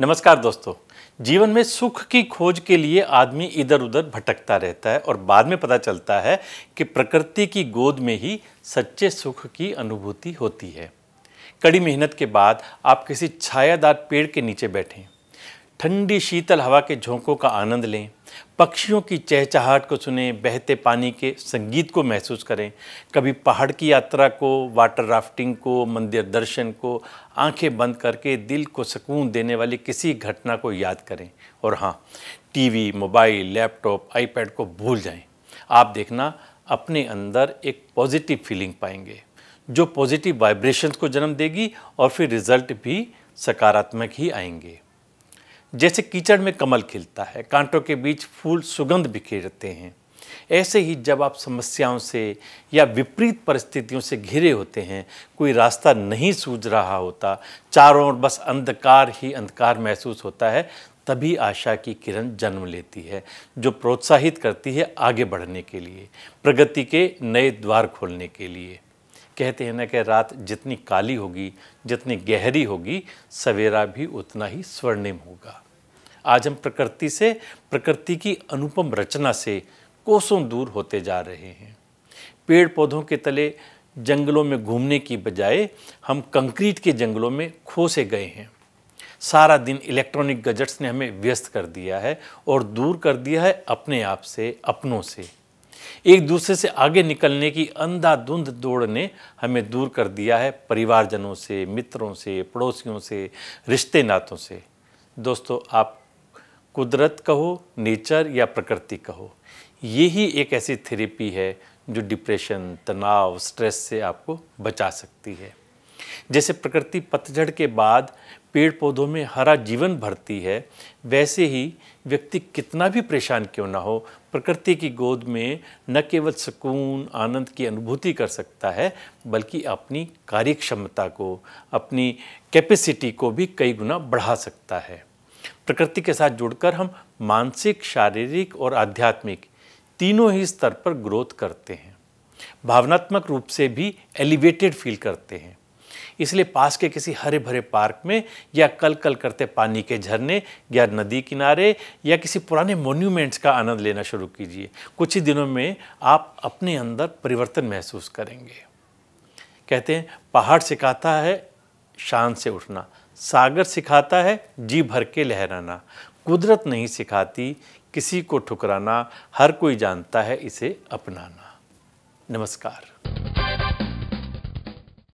नमस्कार दोस्तों जीवन में सुख की खोज के लिए आदमी इधर उधर भटकता रहता है और बाद में पता चलता है कि प्रकृति की गोद में ही सच्चे सुख की अनुभूति होती है कड़ी मेहनत के बाद आप किसी छायादार पेड़ के नीचे बैठें ठंडी शीतल हवा के झोंकों का आनंद लें पक्षियों की चहचहाट को सुने बहते पानी के संगीत को महसूस करें कभी पहाड़ की यात्रा को वाटर राफ्टिंग को मंदिर दर्शन को आंखें बंद करके दिल को सुकून देने वाली किसी घटना को याद करें और हाँ टीवी, मोबाइल लैपटॉप आईपैड को भूल जाएं। आप देखना अपने अंदर एक पॉजिटिव फीलिंग पाएंगे जो पॉजिटिव वाइब्रेशंस को जन्म देगी और फिर रिज़ल्ट भी सकारात्मक ही आएंगे जैसे कीचड़ में कमल खिलता है कांटों के बीच फूल सुगंध बिखेरते हैं ऐसे ही जब आप समस्याओं से या विपरीत परिस्थितियों से घिरे होते हैं कोई रास्ता नहीं सूझ रहा होता चारों ओर बस अंधकार ही अंधकार महसूस होता है तभी आशा की किरण जन्म लेती है जो प्रोत्साहित करती है आगे बढ़ने के लिए प्रगति के नए द्वार खोलने के लिए कहते हैं ना कि रात जितनी काली होगी जितनी गहरी होगी सवेरा भी उतना ही स्वर्णिम होगा आज हम प्रकृति से प्रकृति की अनुपम रचना से कोसों दूर होते जा रहे हैं पेड़ पौधों के तले जंगलों में घूमने की बजाय हम कंक्रीट के जंगलों में खोसे गए हैं सारा दिन इलेक्ट्रॉनिक गजट्स ने हमें व्यस्त कर दिया है और दूर कर दिया है अपने आप से अपनों से एक दूसरे से आगे निकलने की अंधाधुंध दौड़ ने हमें दूर कर दिया है परिवारजनों से मित्रों से पड़ोसियों से रिश्ते नातों से दोस्तों आप कुदरत कहो नेचर या प्रकृति कहो ही एक ऐसी थेरेपी है जो डिप्रेशन तनाव स्ट्रेस से आपको बचा सकती है जैसे प्रकृति पतझड़ के बाद पेड़ पौधों में हरा जीवन भरती है वैसे ही व्यक्ति कितना भी परेशान क्यों ना हो प्रकृति की गोद में न केवल सुकून आनंद की अनुभूति कर सकता है बल्कि अपनी कार्यक्षमता को अपनी कैपेसिटी को भी कई गुना बढ़ा सकता है प्रकृति के साथ जुड़कर हम मानसिक शारीरिक और आध्यात्मिक तीनों ही स्तर पर ग्रोथ करते हैं भावनात्मक रूप से भी एलिवेटेड फील करते हैं इसलिए पास के किसी हरे भरे पार्क में या कल कल करते पानी के झरने या नदी किनारे या किसी पुराने मोन्यूमेंट्स का आनंद लेना शुरू कीजिए कुछ ही दिनों में आप अपने अंदर परिवर्तन महसूस करेंगे कहते हैं पहाड़ सिखाता है शान से उठना सागर सिखाता है जी भर के लहराना कुदरत नहीं सिखाती किसी को ठुकराना हर कोई जानता है इसे अपनाना नमस्कार